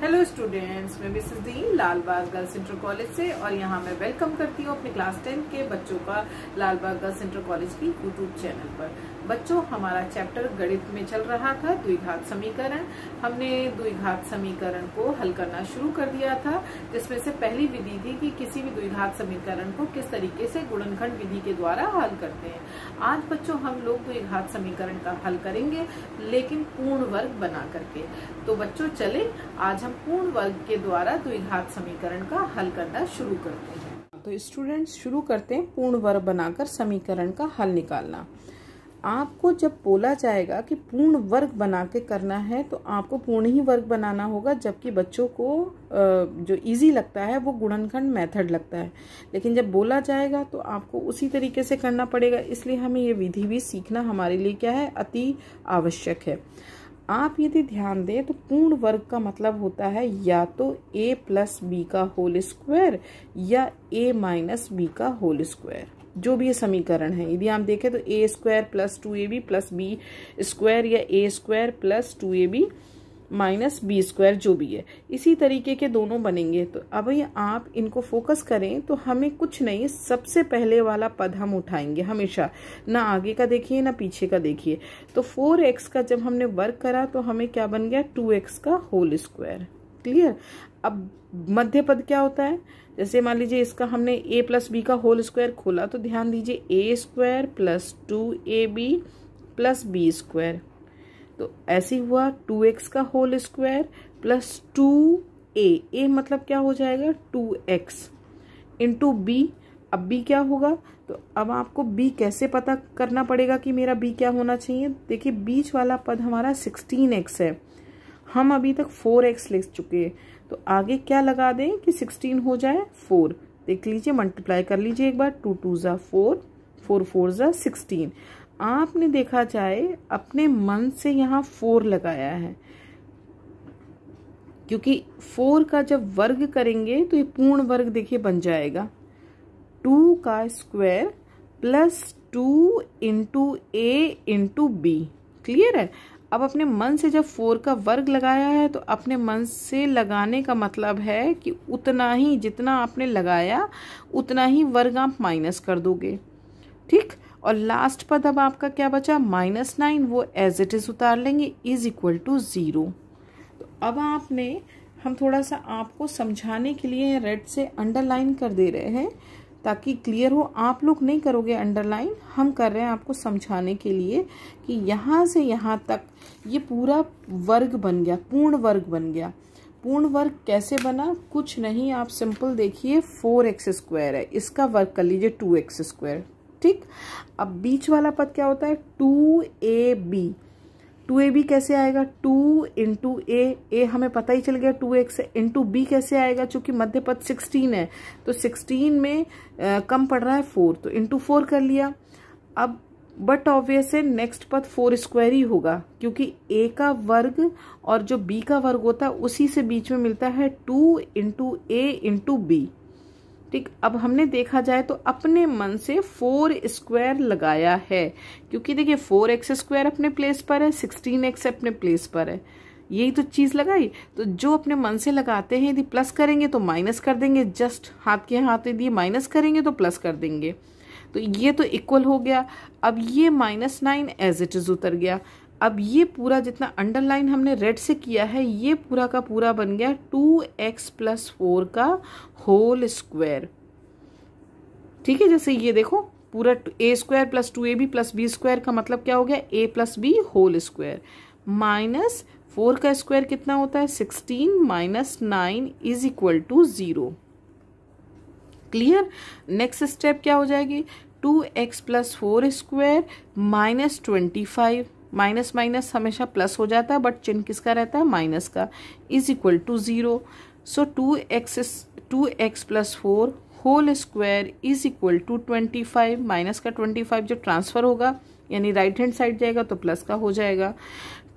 hello students मैं Mrs दी Lalbagh girls inter college से और यहाँ मैं वेलकम करती हूँ अपने क्लास टेन के बच्चों का लालबाग गर्ल्स इंटर कॉलेज की यूट्यूब चैनल पर बच्चों हमारा चैप्टर गणित में चल रहा था द्विघात समीकरण हमने द्विघात समीकरण को हल करना शुरू कर दिया था जिसमें से पहली विधि थी कि किसी भी द्विघात समीकरण को किस तरीके से गुणनखंड विधि के द्वारा हल करते हैं आज बच्चों हम लोग द्विघात समीकरण का हल करेंगे लेकिन पूर्ण वर्ग बना करके तो बच्चों चले आज हम पूर्ण वर्ग के द्वारा द्विघात समीकरण का हल करना शुरू करते हैं तो स्टूडेंट्स शुरू करते हैं पूर्ण वर्ग बनाकर समीकरण का हल निकालना आपको जब बोला जाएगा कि पूर्ण वर्ग बना के करना है तो आपको पूर्ण ही वर्ग बनाना होगा जबकि बच्चों को जो इजी लगता है वो गुणनखंड मेथड लगता है लेकिन जब बोला जाएगा तो आपको उसी तरीके से करना पड़ेगा इसलिए हमें ये विधि भी सीखना हमारे लिए क्या है अति आवश्यक है आप यदि ध्यान दें तो पूर्ण वर्ग का मतलब होता है या तो ए प्लस बी का होल स्क्वायर या ए माइनस बी का होल स्क्वायर जो भी ये समीकरण है यदि आप देखें तो a square plus two a b plus b square या a square plus two a b minus b square जो भी है इसी तरीके के दोनों बनेंगे तो अब ये आप इनको फोकस करें तो हमें कुछ नहीं सबसे पहले वाला पद हम उठाएंगे हमेशा ना आगे का देखिए ना पीछे का देखिए तो फोर एक्स का जब हमने वर्क करा तो हमें क्या बन गया टू एक्स का होल स्क्वायर क्लियर अब मध्य पद क्या होता है जैसे मान लीजिए इसका हमने ए प्लस बी का होल स्क्वायर खोला तो ध्यान दीजिए a square plus two a b plus b square तो ऐसे हुआ टू एक्स का whole square plus two a a मतलब क्या हो जाएगा टू एक्स इंटू बी अब बी क्या होगा तो अब आपको बी कैसे पता करना पड़ेगा कि मेरा बी क्या होना चाहिए देखिए बीच वाला पद हमारा सिक्सटीन एक्स है हम अभी तक फोर एक्स ले चुके हैं तो आगे क्या लगा दें कि सिक्सटीन हो जाए फोर देख लीजिए मल्टीप्लाई कर लीजिए एक बार टू टू ज़ा फोर फोर फोर ज़ा सिक्सटीन आपने देखा जाए अपने मन से यहाँ फोर लगाया है क्योंकि फोर का जब वर्ग करेंगे तो ये पूर्ण वर्ग देखिए बन जाएगा टू का square plus two into a into b clear है अब अपने मन से जब फोर का वर्ग लगाया है तो अपने मन से लगाने का मतलब है कि उतना ही जितना आपने लगाया उतना ही वर्ग आप माइनस कर दोगे ठीक और लास्ट पद अब आपका क्या बचा माइनस नाइन वो एज इट इज़ उतार लेंगे इज इक्वल टू ज़ीरो तो अब आपने हम थोड़ा सा आपको समझाने के लिए रेड से अंडरलाइन कर दे रहे हैं ताकि क्लियर हो आप लोग नहीं करोगे अंडरलाइन हम कर रहे हैं आपको समझाने के लिए कि यहाँ से यहाँ तक ये पूरा वर्ग बन गया पूर्ण वर्ग बन गया पूर्ण वर्ग कैसे बना कुछ नहीं आप सिंपल देखिए फोर एक्स स्क्वायर है इसका वर्ग कर लीजिए टू एक्स स्क्वायर ठीक अब बीच वाला पद क्या होता है two a b two a b कैसे आएगा टू इंटू ए ए हमें पता ही चल गया टू एक्स इंटू बी कैसे आएगा चूंकि मध्य पद सिक्सटीन है तो सिक्सटीन में आ, कम पड़ रहा है फोर तो इंटू फोर कर लिया अब बट ऑब्वियस है नेक्स्ट पद फोर स्क्वायर ही होगा क्योंकि ए का वर्ग और जो बी का वर्ग होता है उसी से बीच में मिलता है two into a into b ठीक अब हमने देखा जाए तो अपने मन से फोर स्क्वायर लगाया है क्योंकि देखिए फोर एक्स स्क्वायर अपने प्लेस पर है सिक्सटीन एक्स अपने प्लेस पर है यही तो चीज़ लगाई तो जो अपने मन से लगाते हैं यदि प्लस करेंगे तो माइनस कर देंगे जस्ट हाथ के हाथ यदि माइनस करेंगे तो प्लस कर देंगे तो ये तो इक्वल हो गया अब ये minus nine as it is उतर गया अब ये पूरा जितना अंडरलाइन हमने रेड से किया है ये पूरा का पूरा बन गया टू एक्स प्लस फोर का होल स्क्वायर ठीक है जैसे ये देखो पूरा a square plus two a b plus b square का मतलब क्या हो गया a plus b whole square minus four का स्क्वायर कितना होता है sixteen minus nine is equal to zero clear next step क्या हो जाएगी two x plus four square minus twenty five minus minus हमेशा प्लस हो जाता है बट चिन्ह किसका रहता है माइनस का is equal to zero so two x two x plus four whole square is equal to twenty five minus का ट्वेंटी फाइव जो ट्रांसफ़र होगा यानी राइट हैंड साइड जाएगा तो प्लस का हो जाएगा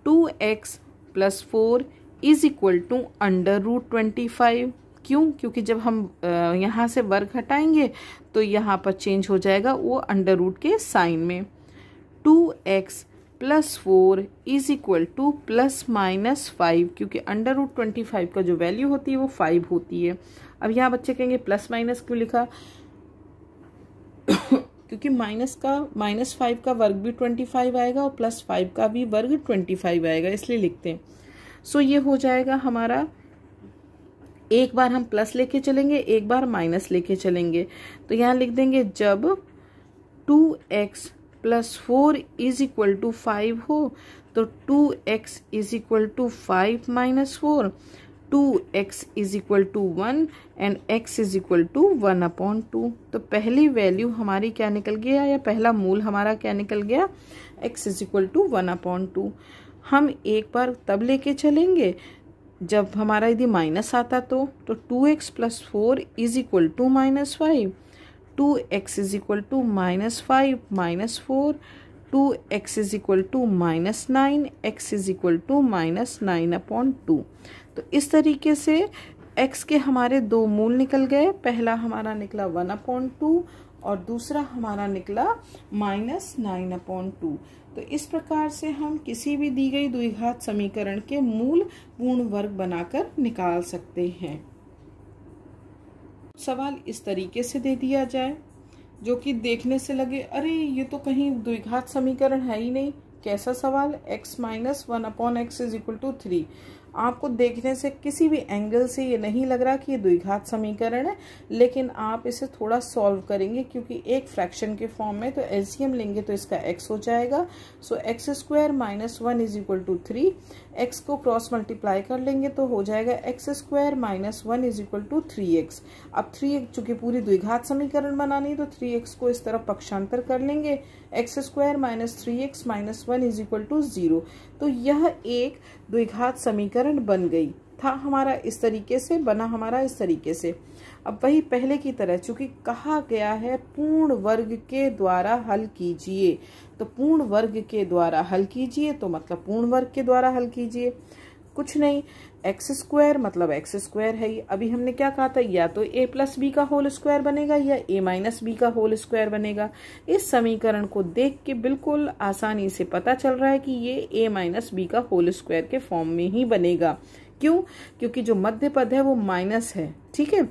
two x plus four is equal to under root twenty five क्यों क्योंकि जब हम यहाँ से वर्ग हटाएंगे तो यहाँ पर चेंज हो जाएगा वो अंडर रूट के साइन में two x plus four is equal to plus minus five क्योंकि अंडर रूट ट्वेंटी फाइव का जो वैल्यू होती है वो फाइव होती है अब यहाँ बच्चे कहेंगे प्लस माइनस क्यों लिखा क्योंकि माइनस का माइनस फाइव का वर्ग भी ट्वेंटी फाइव आएगा और प्लस फाइव का भी वर्ग ट्वेंटी फाइव आएगा इसलिए लिखते हैं सो so, ये हो जाएगा हमारा एक बार हम प्लस लेके चलेंगे एक बार माइनस लेके चलेंगे तो यहाँ लिख देंगे जब two x plus four is equal to five हो तो two x is equal to five minus four two x is equal to one and x is equal to one upon two तो पहली वैल्यू हमारी क्या निकल गया या पहला मूल हमारा क्या निकल गया x is equal to one upon two हम एक बार तब लेके चलेंगे जब हमारा यदि माइनस आता तो तो two x plus four is equal to minus five two x is equal to minus five minus four two x is equal to minus nine x is equal to minus nine upon two तो इस तरीके से x के हमारे दो मूल निकल गए पहला हमारा निकला वन अपॉन टू और दूसरा हमारा निकला माइनस नाइन अपॉन टू तो इस प्रकार से हम किसी भी दी गई द्विघात समीकरण के मूल पूर्ण वर्ग बनाकर निकाल सकते हैं सवाल इस तरीके से दे दिया जाए जो कि देखने से लगे अरे ये तो कहीं द्विघात समीकरण है ही नहीं कैसा सवाल x minus one upon x is equal to three आपको देखने से किसी भी एंगल से ये नहीं लग रहा कि ये द्विघात समीकरण है लेकिन आप इसे थोड़ा सॉल्व करेंगे क्योंकि एक फ्रैक्शन के फॉर्म में तो एलसीएम लेंगे तो इसका एक्स हो जाएगा so x square minus one is equal to three x को क्रॉस मल्टीप्लाई कर लेंगे तो हो जाएगा x square minus one is equal to three x अब थ्री एक्स चूंकि पूरी द्विघात समीकरण बनानी है तो थ्री एक्स को इस तरह पक्षांतर कर लेंगे x square minus three x minus one is equal to zero तो यह एक द्विघात समीकरण बन गई था हमारा इस तरीके से बना हमारा इस तरीके से अब वही पहले की तरह चूंकि कहा गया है पूर्ण वर्ग के द्वारा हल कीजिए तो पूर्ण वर्ग के द्वारा हल कीजिए तो मतलब पूर्ण वर्ग के द्वारा हल कीजिए कुछ नहीं एक्स स्क्वायर मतलब एक्स स्क्वायर है ये अभी हमने क्या कहा था या तो ए प्लस बी का होल स्क्वायर बनेगा या ए माइनस बी का होल स्क्वायर बनेगा इस समीकरण को देख के बिल्कुल आसानी से पता चल रहा है कि ये ए माइनस बी का होल स्क्वायर के फॉर्म में ही बनेगा क्यों क्योंकि जो मध्य पद है वो माइनस है ठीक है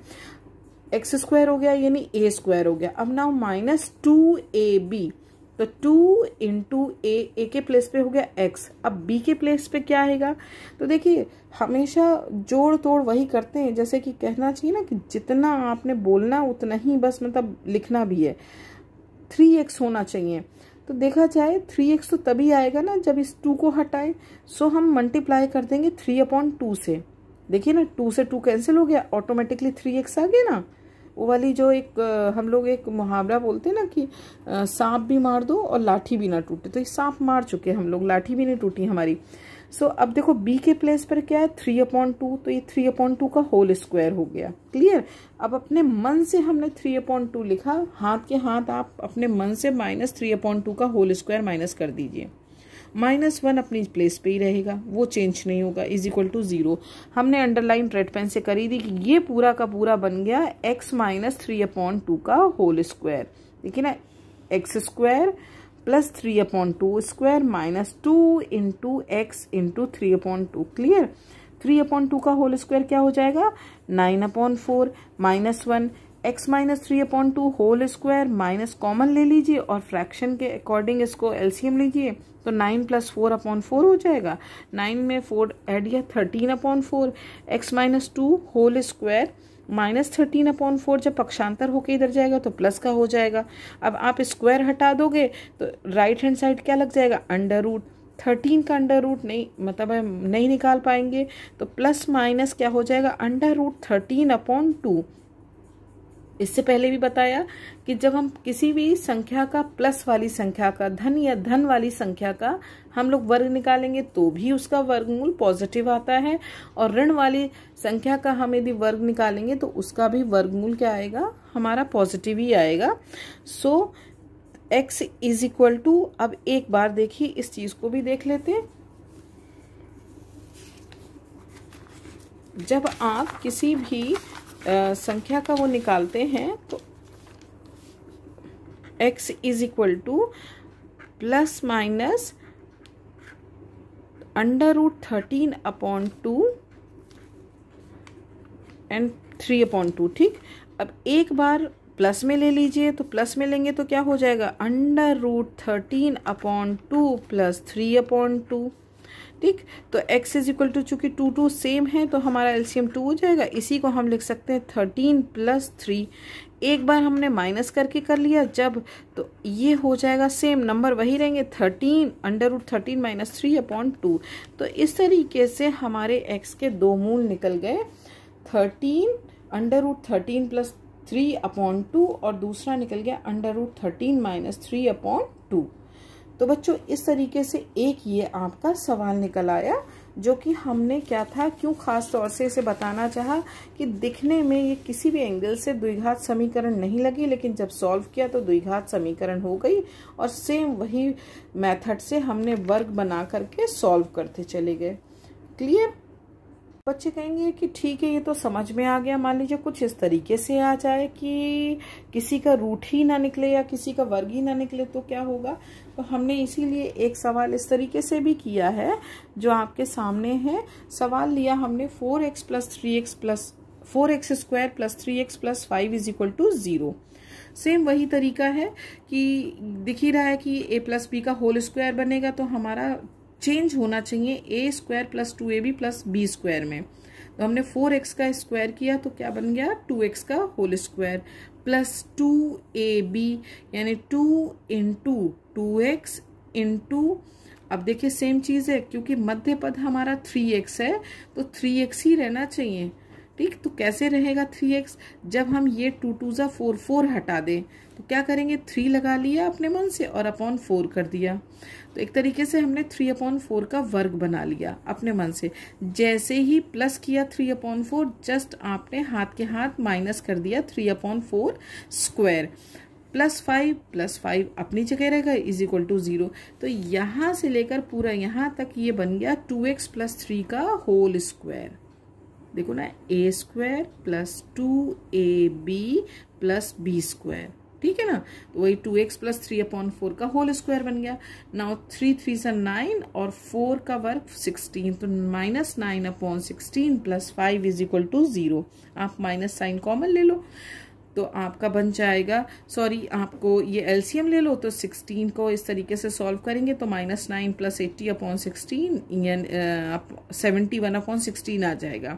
एक्स स्क्वायर हो गया यानी ए स्क्वायर हो गया अब now minus two a b तो टू इंटू ए ए के प्लेस पे हो गया एक्स अब बी के प्लेस पे क्या आएगा तो देखिए हमेशा जोड़ तोड़ वही करते हैं जैसे कि कहना चाहिए ना कि जितना आपने बोलना उतना ही बस मतलब लिखना भी है थ्री एक्स होना चाहिए तो देखा जाए थ्री एक्स तो तभी आएगा ना जब इस टू को हटाए सो हम मल्टीप्लाई कर देंगे थ्री अपॉन टू से देखिए ना टू से टू कैंसिल हो गया ऑटोमेटिकली थ्री एक्स आ गया ना वो वाली जो एक हम लोग एक मुहावरा बोलते हैं ना कि सांप भी मार दो और लाठी भी ना टूटे तो ये सांप मार चुके हम लोग लाठी भी नहीं टूटी हमारी सो so, अब देखो बी के प्लेस पर क्या है थ्री अपॉइंट टू तो ये थ्री अपॉइंट टू का होल स्क्वायर हो गया क्लियर अब अपने मन से हमने थ्री अपॉइंट टू लिखा हाथ के हाथ आप अपने मन से माइनस थ्री अपॉइंट टू का होल स्क्वायर माइनस कर दीजिए माइनस वन अपनी प्लेस पे ही रहेगा वो चेंज नहीं होगा इज इक्वल टू ज़ीरो हमने अंडरलाइन रेड पेन से करी थी कि ये पूरा का पूरा बन गया x minus three upon two का होल स्क्वायर देखिए ना x square plus three upon two square minus two into x into three upon two clear three upon two का होल स्क्वायर क्या हो जाएगा nine upon four minus one x minus three upon two whole square minus common ले लीजिए और fraction के according इसको LCM लीजिए तो nine plus four upon four हो जाएगा नाइन में फोर ऐड या thirteen upon four x minus two whole square minus thirteen upon four जब पक्षांतर होकर इधर जाएगा तो प्लस का हो जाएगा अब आप स्क्वायर हटा दोगे तो राइट हैंड साइड क्या लग जाएगा अंडर रूट थर्टीन का अंडर रूट नहीं मतलब नहीं निकाल पाएंगे तो प्लस माइनस क्या हो जाएगा under root thirteen upon two इससे पहले भी बताया कि जब हम किसी भी संख्या का प्लस वाली संख्या का धन या धन वाली संख्या का हम लोग वर्ग निकालेंगे तो भी उसका वर्गमूल पॉजिटिव आता है और ऋण वाली संख्या का हम यदि वर्ग निकालेंगे तो उसका भी वर्गमूल क्या आएगा हमारा पॉजिटिव ही आएगा so x is equal to अब एक बार देखिए इस चीज़ को भी देख लेते हैं जब आप किसी भी संख्या का वो निकालते हैं तो x is equal to plus minus under root thirteen upon two and three upon two ठीक अब एक बार प्लस में ले लीजिए तो प्लस में लेंगे तो क्या हो जाएगा under root thirteen upon two plus three upon two ठीक तो x इज इक्वल टू चूँकि टू टू सेम है तो हमारा एल्सीयम टू हो जाएगा इसी को हम लिख सकते हैं थर्टीन प्लस थ्री एक बार हमने माइनस करके कर लिया जब तो ये हो जाएगा सेम नंबर वही रहेंगे thirteen under root thirteen minus three upon two तो इस तरीके से हमारे एक्स के दो मूल निकल गए thirteen under root thirteen plus three upon two और दूसरा निकल गया under root thirteen minus three upon two तो बच्चों इस तरीके से एक ये आपका सवाल निकल आया जो कि हमने क्या था क्यों खास तौर से इसे बताना चाहा कि दिखने में ये किसी भी एंगल से द्विघात समीकरण नहीं लगी लेकिन जब सॉल्व किया तो द्विघात समीकरण हो गई और सेम वही मेथड से हमने वर्ग बना करके सॉल्व करते चले गए क्लियर बच्चे कहेंगे कि ठीक है ये तो समझ में आ गया मान लीजिए कुछ इस तरीके से आ जाए कि किसी का रूट ही ना निकले या किसी का वर्ग ही ना निकले तो क्या होगा तो हमने इसीलिए एक सवाल इस तरीके से भी किया है जो आपके सामने है सवाल लिया हमने four x plus three x plus four x square plus three x plus five is equal to zero same वही तरीका है कि दिख ही रहा है कि ए प्लस बी का होल स्क्वायर बनेगा तो हमारा चेंज होना चाहिए a square plus two a b plus b square में तो हमने फोर एक्स का स्क्वायर किया तो क्या बन गया टू एक्स का whole square plus two a b यानी two into two x into अब देखिए सेम चीज़ है क्योंकि मध्य पद हमारा थ्री एक्स है तो थ्री एक्स ही रहना चाहिए ठीक तो कैसे रहेगा थ्री एक्स जब हम ये टू टू ज़ा फोर फोर हटा दें तो क्या करेंगे थ्री लगा लिया अपने मन से और अपॉन फोर कर दिया तो एक तरीके से हमने थ्री अपॉन फोर का वर्ग बना लिया अपने मन से जैसे ही प्लस किया थ्री अपॉन फोर जस्ट आपने हाथ के हाथ माइनस कर दिया three upon four square plus five plus five अपनी जगह रहेगा इज इक्वल टू ज़ीरो तो यहाँ से लेकर पूरा यहाँ तक ये बन गया टू एक्स प्लस थ्री का होल स्क्वायर देखो ना a square plus two a b plus b square ठीक है ना तो वही two x plus three upon four का होल स्क्वायर बन गया नाउ थ्री थ्री सा नाइन और फोर का वर्क सिक्सटीन तो minus nine upon sixteen plus five is equal to zero आप माइनस साइन कॉमन ले लो तो आपका बन जाएगा सॉरी आपको ये एलसीएम ले लो तो 16 को इस तरीके से सॉल्व करेंगे तो minus nine plus eighty upon sixteen seventy one upon sixteen आ जाएगा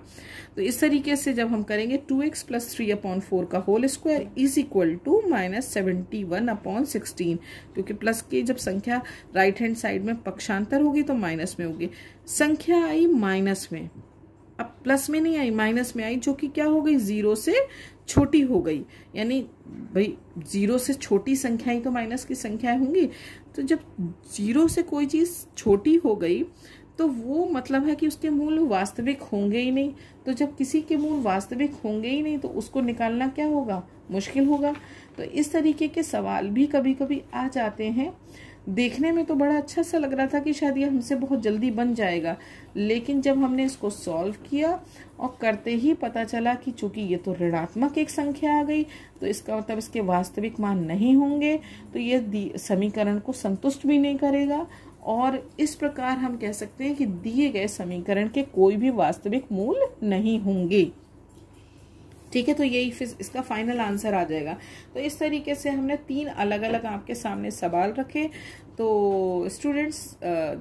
तो इस तरीके से जब हम करेंगे two x plus three upon four का whole square is equal to minus seventy one upon sixteen क्योंकि प्लस की जब संख्या राइट हैंड साइड में पक्षांतर होगी तो माइनस में होगी संख्या आई माइनस में प्लस में नहीं आई माइनस में आई जो कि क्या हो गई जीरो से छोटी हो गई यानी भाई जीरो से छोटी ही तो माइनस की संख्याएं होंगी तो जब जीरो से कोई चीज़ छोटी हो गई तो वो मतलब है कि उसके मूल वास्तविक होंगे ही नहीं तो जब किसी के मूल वास्तविक होंगे ही नहीं तो उसको निकालना क्या होगा मुश्किल होगा तो इस तरीके के सवाल भी कभी कभी आ जाते हैं देखने में तो बड़ा अच्छा सा लग रहा था कि शायद ये हमसे बहुत जल्दी बन जाएगा लेकिन जब हमने इसको सॉल्व किया और करते ही पता चला कि चूंकि ये तो ऋणात्मक एक संख्या आ गई तो इसका मतलब इसके वास्तविक मान नहीं होंगे तो ये समीकरण को संतुष्ट भी नहीं करेगा और इस प्रकार हम कह सकते हैं कि दिए गए समीकरण के कोई भी वास्तविक मूल नहीं होंगे ठीक है तो यही फिर इसका फाइनल आंसर आ जाएगा तो इस तरीके से हमने तीन अलग अलग आपके सामने सवाल रखे तो स्टूडेंट्स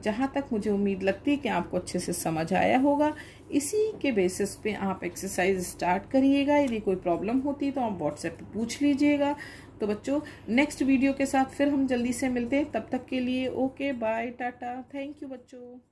जहाँ तक मुझे उम्मीद लगती है कि आपको अच्छे से समझ आया होगा इसी के बेसिस पे आप एक्सरसाइज स्टार्ट करिएगा यदि कोई प्रॉब्लम होती तो आप व्हाट्सएप पे पूछ लीजिएगा तो बच्चों नेक्स्ट वीडियो के साथ फिर हम जल्दी से मिलते हैं तब तक के लिए okay bye tata thank you बच्चों